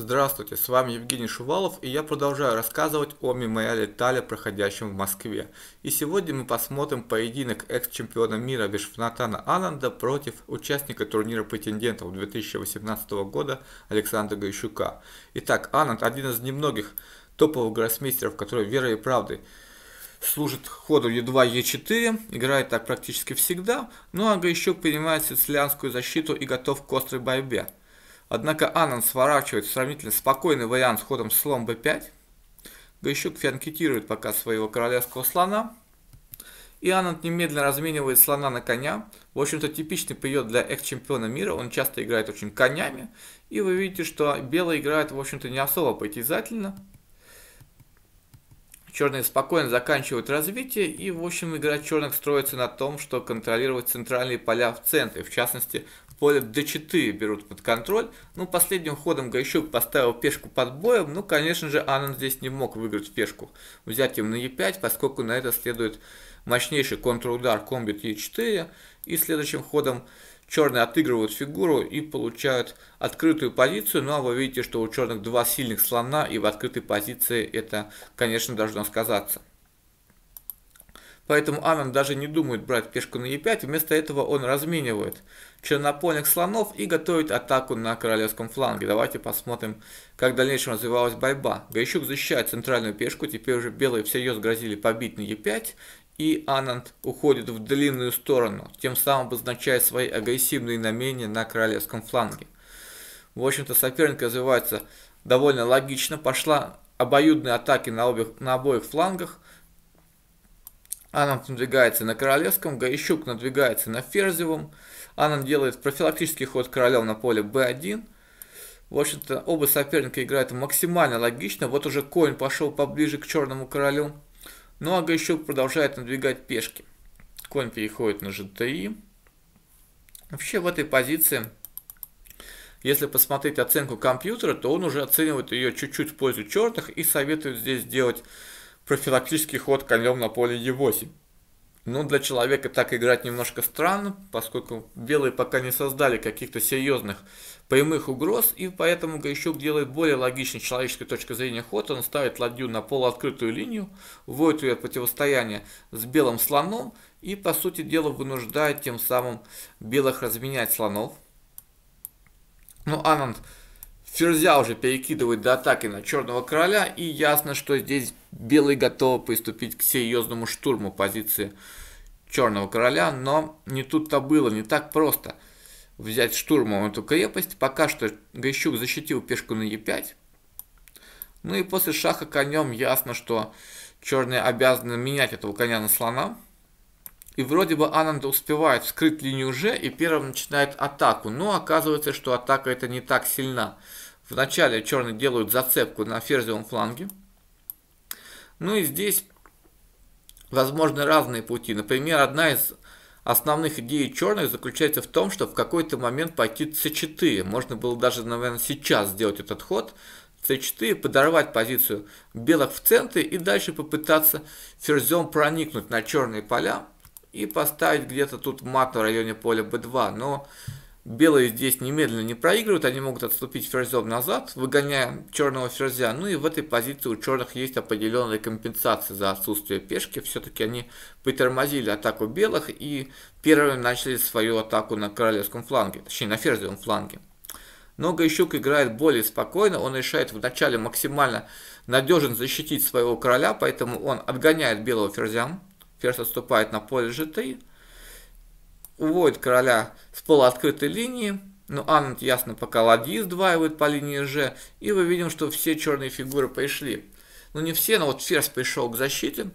Здравствуйте, с вами Евгений Шувалов и я продолжаю рассказывать о мемориале Таля, проходящем в Москве. И сегодня мы посмотрим поединок экс-чемпиона мира Вишванатана Ананда против участника турнира претендентов 2018 года Александра Гайщука. Итак, Ананд один из немногих топовых гроссмейстеров, который верой и правдой служит ходу Е2, Е4, играет так практически всегда, но ну, а Гайщук принимает сицилианскую защиту и готов к острой борьбе. Однако Анан сворачивает сравнительно спокойный вариант с ходом слон b5. Грищук фианкетирует пока своего королевского слона. И Ананд немедленно разменивает слона на коня. В общем-то, типичный прием для экс-чемпиона мира. Он часто играет очень конями. И вы видите, что белые играют, в общем-то, не особо поэтизательно. Черные спокойно заканчивают развитие, и в общем игра черных строится на том, что контролировать центральные поля в центре, в частности поле d4 берут под контроль. Ну, последним ходом Гайщук поставил пешку под боем, ну, конечно же, Анан здесь не мог выиграть пешку взять взятием на e5, поскольку на это следует мощнейший контрудар комбит e4, и следующим ходом черные отыгрывают фигуру и получают открытую позицию. Ну а вы видите, что у черных два сильных слона, и в открытой позиции это, конечно, должно сказаться. Поэтому Анан даже не думает брать пешку на е 5 вместо этого он разменивает чернопольных слонов и готовит атаку на королевском фланге. Давайте посмотрим, как в дальнейшем развивалась борьба. Гайщук защищает центральную пешку, теперь уже белые всерьез грозили побить на е 5 и Ананд уходит в длинную сторону, тем самым обозначая свои агрессивные намерения на королевском фланге. В общем-то, соперник развивается довольно логично, пошла обоюдные атаки на, обеих, на обоих флангах. Ананд надвигается на королевском, Гаищук надвигается на Ферзевом. Ананд делает профилактический ход королем на поле b1. В общем-то, оба соперника играют максимально логично. Вот уже конь пошел поближе к черному королю. Ну Но а Агайщук продолжает надвигать пешки. Конь переходит на g3. Вообще в этой позиции, если посмотреть оценку компьютера, то он уже оценивает ее чуть-чуть в пользу черных и советует здесь сделать профилактический ход конем на поле e8 но ну, для человека так играть немножко странно, поскольку белые пока не создали каких-то серьезных прямых угроз, и поэтому Грищук делает более логичный человеческой точки зрения ход. Он ставит ладью на полуоткрытую линию, вводит ее противостояние с белым слоном, и, по сути дела, вынуждает тем самым белых разменять слонов. Ну, Ананд Ферзя уже перекидывает до атаки на Черного Короля, и ясно, что здесь Белые готовы приступить к серьезному штурму позиции Черного Короля, но не тут-то было, не так просто взять штурмом эту крепость. Пока что Грищук защитил пешку на Е5. Ну и после шаха конем ясно, что черные обязаны менять этого коня на слона. И вроде бы Ананд успевает вскрыть линию уже и первым начинает атаку, но оказывается, что атака это не так сильна. Вначале черные делают зацепку на ферзевом фланге. Ну и здесь возможны разные пути. Например, одна из основных идей черных заключается в том, что в какой-то момент пойти c4. Можно было даже, наверное, сейчас сделать этот ход. c4, подорвать позицию белых в центре и дальше попытаться ферзем проникнуть на черные поля и поставить где-то тут мат в районе поля b2. Но Белые здесь немедленно не проигрывают, они могут отступить ферзем назад, выгоняя черного ферзя. Ну и в этой позиции у черных есть определенная компенсация за отсутствие пешки. Все-таки они притормозили атаку белых и первыми начали свою атаку на королевском фланге, точнее на ферзевом фланге. Но Гайщук играет более спокойно, он решает вначале максимально надежно защитить своего короля, поэтому он отгоняет белого ферзя. Ферзь отступает на поле g3, уводит короля с полуоткрытой линии, но Анна ясно пока ладьи сдваивают по линии Ж, и мы видим, что все черные фигуры пришли. но не все, но вот ферзь пришел к защите,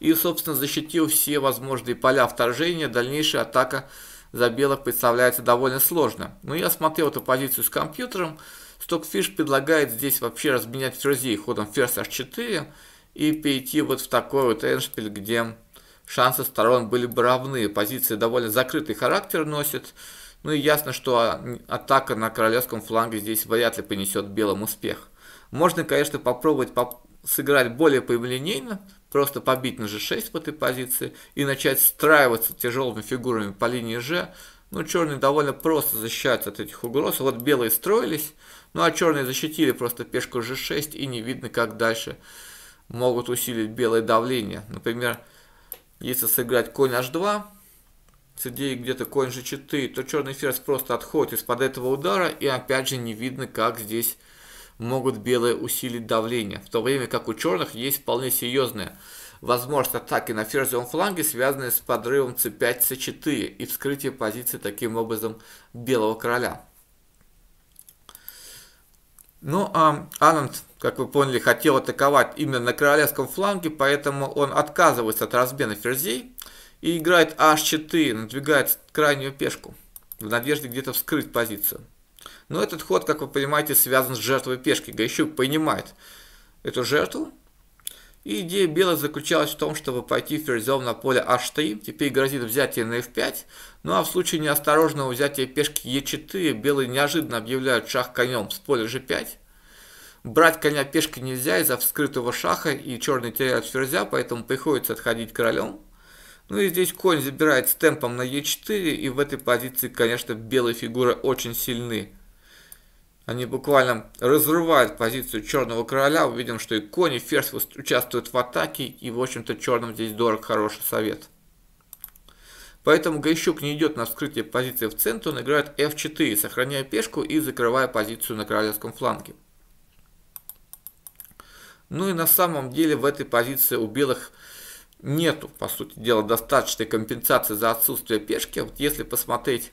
и, собственно, защитил все возможные поля вторжения, дальнейшая атака за белых представляется довольно сложно. Но я смотрел эту позицию с компьютером, Стокфиш предлагает здесь вообще разменять ферзей ходом ферзь h4 и перейти вот в такой вот эншпиль, где шансы сторон были бы равны. Позиция довольно закрытый характер носит. Ну и ясно, что а, атака на королевском фланге здесь вряд ли понесет белым успех. Можно, конечно, попробовать поп сыграть более прямолинейно, просто побить на g6 в этой позиции и начать встраиваться тяжелыми фигурами по линии g. Ну, черные довольно просто защищаются от этих угроз. Вот белые строились, ну а черные защитили просто пешку g6 и не видно, как дальше могут усилить белое давление. Например, если сыграть конь h2, с где-то конь g4, то черный ферзь просто отходит из-под этого удара, и опять же не видно, как здесь могут белые усилить давление, в то время как у черных есть вполне серьезная возможность атаки на ферзевом фланге, связанная с подрывом c5, c4 и вскрытие позиции таким образом белого короля. Ну, а Ананд, как вы поняли, хотел атаковать именно на королевском фланге, поэтому он отказывается от размена ферзей и играет h4, надвигает крайнюю пешку в надежде где-то вскрыть позицию. Но этот ход, как вы понимаете, связан с жертвой пешки. Гайщук понимает эту жертву, и идея белых заключалась в том, чтобы пойти ферзем на поле h3, теперь грозит взятие на f5, ну а в случае неосторожного взятия пешки e4, белые неожиданно объявляют шах конем с поля g5. Брать коня пешки нельзя из-за вскрытого шаха, и черный теряет ферзя, поэтому приходится отходить королем. Ну и здесь конь забирает с темпом на e4, и в этой позиции, конечно, белые фигуры очень сильны. Они буквально разрывают позицию Черного Короля. Увидим, что и Кони, и Ферзь участвуют в атаке. И, в общем-то, Черным здесь дорог хороший совет. Поэтому Гайщук не идет на вскрытие позиции в центр, он играет f4, сохраняя пешку и закрывая позицию на королевском фланге. Ну и на самом деле в этой позиции у белых нету, по сути дела, достаточной компенсации за отсутствие пешки. Вот если посмотреть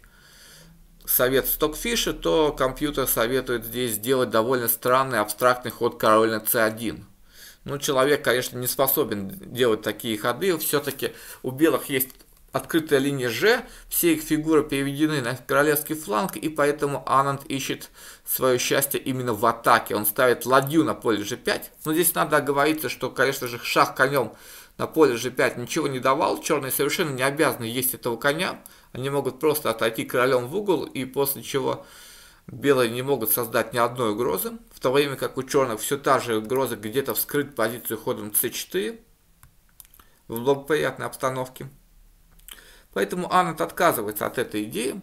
совет Стокфиша, то компьютер советует здесь сделать довольно странный абстрактный ход король на c1. Ну, человек, конечно, не способен делать такие ходы. Все-таки у белых есть открытая линия G, все их фигуры переведены на королевский фланг, и поэтому Ананд ищет свое счастье именно в атаке. Он ставит ладью на поле G5. Но здесь надо оговориться, что, конечно же, шах конем на поле G5 ничего не давал. Черные совершенно не обязаны есть этого коня. Они могут просто отойти королем в угол, и после чего белые не могут создать ни одной угрозы, в то время как у черных все та же угроза где-то вскрыть позицию ходом c4 в благоприятной обстановке. Поэтому Аннет отказывается от этой идеи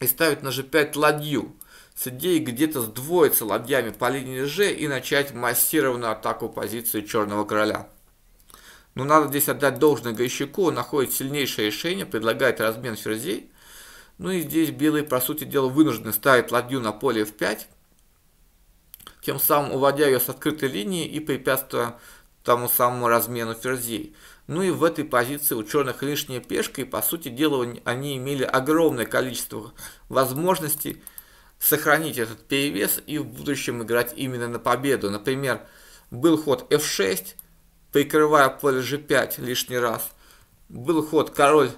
и ставит на g5 ладью с идеей где-то сдвоиться ладьями по линии g и начать массированную атаку позиции черного короля. Но ну, надо здесь отдать должное Грищику, он находит сильнейшее решение, предлагает размен ферзей. Ну и здесь белые, по сути дела, вынуждены ставить ладью на поле f5, тем самым уводя ее с открытой линии и препятствуя тому самому размену ферзей. Ну и в этой позиции у черных лишняя пешка, и по сути дела они имели огромное количество возможностей сохранить этот перевес и в будущем играть именно на победу. Например, был ход f6, прикрывая поле g5 лишний раз. Был ход король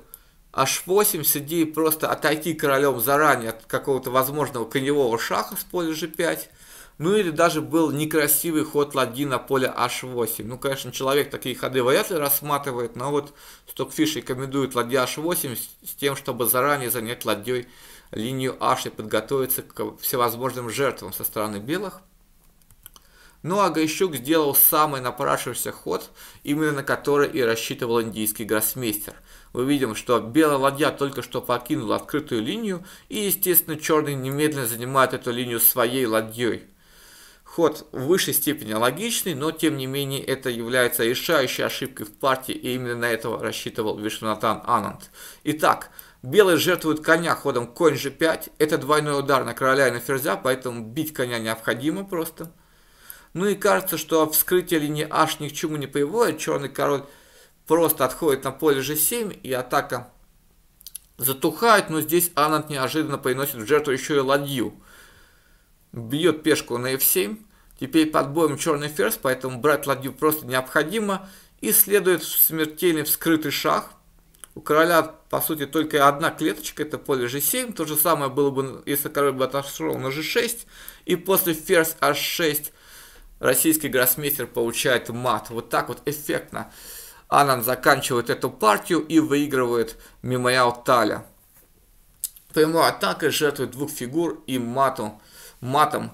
h8, сиди и просто отойти королем заранее от какого-то возможного коневого шаха с поля g5. Ну или даже был некрасивый ход ладьи на поле h8. Ну, конечно, человек такие ходы вряд ли рассматривает, но вот Стокфиш рекомендует ладья h8 с тем, чтобы заранее занять ладьей линию h и подготовиться к всевозможным жертвам со стороны белых. Ну а Гайщук сделал самый напрашившийся ход, именно на который и рассчитывал индийский гроссмейстер. Мы видим, что белая ладья только что покинула открытую линию, и естественно черный немедленно занимает эту линию своей ладьей. Ход в высшей степени логичный, но тем не менее это является решающей ошибкой в партии, и именно на этого рассчитывал Вишнатан Ананд. Итак, Белые жертвуют коня ходом конь g5. Это двойной удар на короля и на ферзя, поэтому бить коня необходимо просто. Ну и кажется, что вскрытие линии аж ни к чему не приводит. Черный король просто отходит на поле G7 и атака затухает. Но здесь Анат неожиданно приносит в жертву еще и ладью. Бьет пешку на F7. Теперь под боем черный ферзь, поэтому брать ладью просто необходимо. И следует смертельный вскрытый шах. У короля, по сути, только одна клеточка, это поле G7. То же самое было бы, если король бы отошел на G6. И после ферзь H6 Российский гроссмейстер получает мат. Вот так вот эффектно. Анан заканчивает эту партию и выигрывает мемориал Таля. Прямой атакой жертвует двух фигур и мату, матом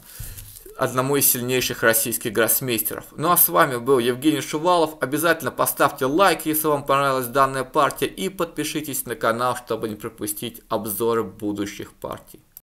одному из сильнейших российских гроссмейстеров. Ну а с вами был Евгений Шувалов. Обязательно поставьте лайк, если вам понравилась данная партия. И подпишитесь на канал, чтобы не пропустить обзоры будущих партий.